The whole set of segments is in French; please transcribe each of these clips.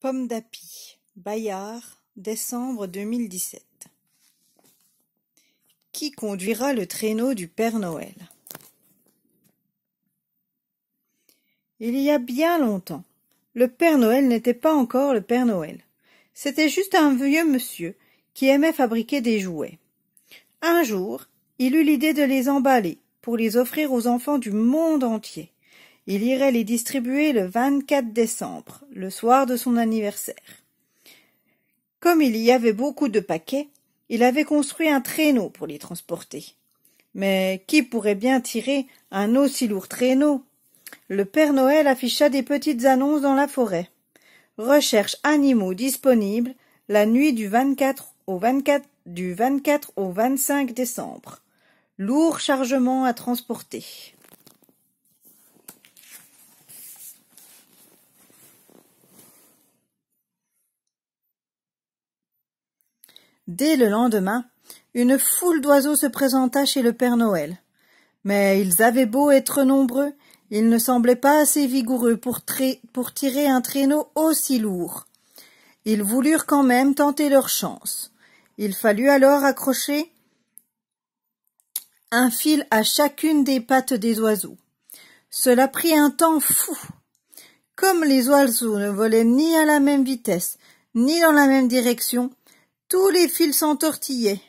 Pomme d'Api, Bayard, décembre deux Qui conduira le traîneau du Père Noël Il y a bien longtemps, le Père Noël n'était pas encore le Père Noël. C'était juste un vieux monsieur qui aimait fabriquer des jouets. Un jour, il eut l'idée de les emballer pour les offrir aux enfants du monde entier. Il irait les distribuer le 24 décembre, le soir de son anniversaire. Comme il y avait beaucoup de paquets, il avait construit un traîneau pour les transporter. Mais qui pourrait bien tirer un aussi lourd traîneau Le Père Noël afficha des petites annonces dans la forêt. Recherche animaux disponibles la nuit du 24 au du au 25 décembre. Lourd chargement à transporter. Dès le lendemain, une foule d'oiseaux se présenta chez le Père Noël. Mais ils avaient beau être nombreux, ils ne semblaient pas assez vigoureux pour, tirer un traîneau aussi lourd. Ils voulurent quand même tenter leur chance. Il fallut alors accrocher un fil à chacune des pattes des oiseaux. Cela prit un temps fou. Comme les oiseaux ne volaient ni à la même vitesse, ni dans la même direction, tous les fils s'entortillaient.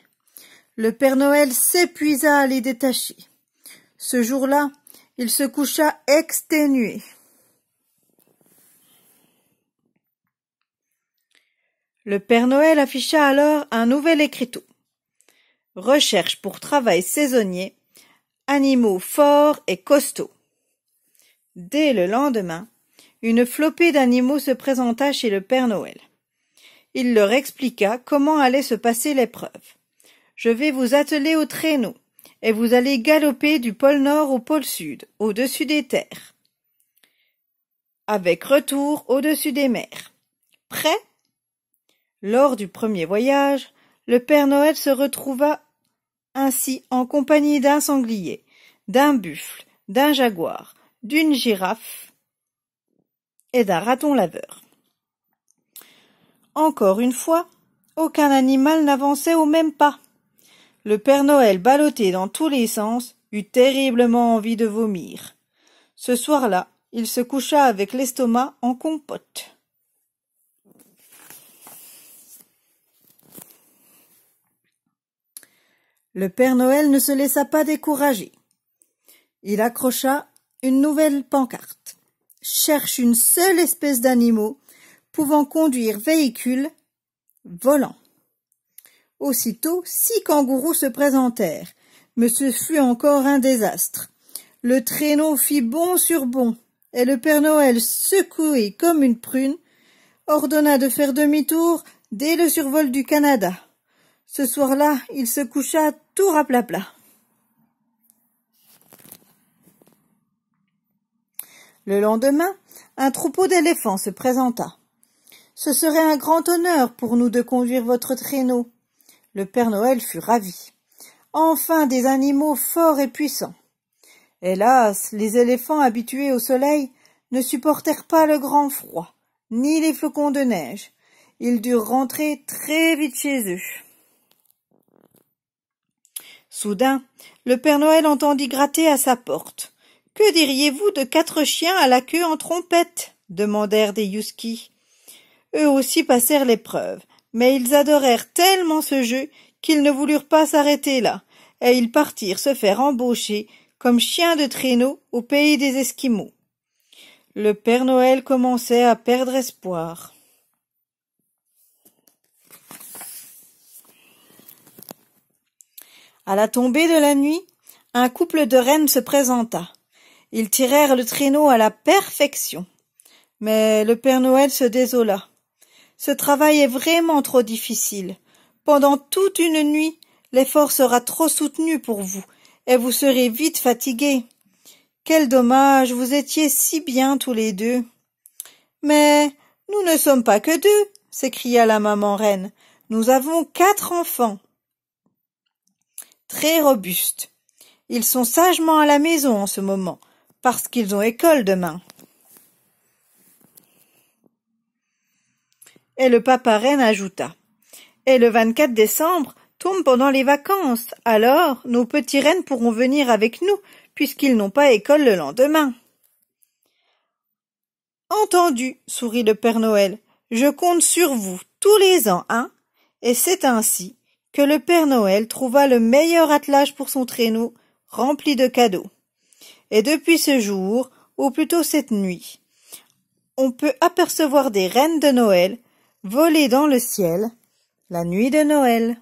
Le Père Noël s'épuisa à les détacher. Ce jour-là, il se coucha exténué. Le Père Noël afficha alors un nouvel écriteau. Recherche pour travail saisonnier, animaux forts et costauds. Dès le lendemain, une flopée d'animaux se présenta chez le Père Noël. Il leur expliqua comment allait se passer l'épreuve. Je vais vous atteler au traîneau, et vous allez galoper du pôle Nord au pôle Sud, au-dessus des terres, avec retour au-dessus des mers. Prêt Lors du premier voyage, le Père Noël se retrouva ainsi en compagnie d'un sanglier, d'un buffle, d'un jaguar, d'une girafe et d'un raton laveur. Encore une fois, aucun animal n'avançait au même pas. Le Père Noël ballotté dans tous les sens eut terriblement envie de vomir. Ce soir-là, il se coucha avec l'estomac en compote. Le Père Noël ne se laissa pas décourager. Il accrocha une nouvelle pancarte. Cherche une seule espèce d'animaux pouvant conduire véhicule, volant. Aussitôt, six kangourous se présentèrent, mais ce fut encore un désastre. Le traîneau fit bon sur bon, et le Père Noël, secoué comme une prune, ordonna de faire demi-tour dès le survol du Canada. Ce soir-là, il se coucha tout plat. Le lendemain, un troupeau d'éléphants se présenta. Ce serait un grand honneur pour nous de conduire votre traîneau. Le Père Noël fut ravi. Enfin des animaux forts et puissants. Hélas, les éléphants habitués au soleil ne supportèrent pas le grand froid, ni les flocons de neige. Ils durent rentrer très vite chez eux. Soudain, le Père Noël entendit gratter à sa porte. Que diriez-vous de quatre chiens à la queue en trompette demandèrent des Yuskis eux aussi passèrent l'épreuve. Mais ils adorèrent tellement ce jeu qu'ils ne voulurent pas s'arrêter là, et ils partirent se faire embaucher comme chiens de traîneau au pays des Esquimaux. Le Père Noël commençait à perdre espoir. À la tombée de la nuit, un couple de rennes se présenta. Ils tirèrent le traîneau à la perfection. Mais le Père Noël se désola. Ce travail est vraiment trop difficile. Pendant toute une nuit, l'effort sera trop soutenu pour vous, et vous serez vite fatigué. Quel dommage, vous étiez si bien tous les deux. Mais nous ne sommes pas que deux, s'écria la maman reine. Nous avons quatre enfants. Très robustes. Ils sont sagement à la maison en ce moment, parce qu'ils ont école demain. Et le papa reine ajouta. Et le 24 décembre tombe pendant les vacances. Alors, nos petits rennes pourront venir avec nous, puisqu'ils n'ont pas école le lendemain. Entendu, sourit le Père Noël. Je compte sur vous tous les ans, hein? Et c'est ainsi que le Père Noël trouva le meilleur attelage pour son traîneau, rempli de cadeaux. Et depuis ce jour, ou plutôt cette nuit, on peut apercevoir des reines de Noël Voler dans le ciel, la nuit de Noël.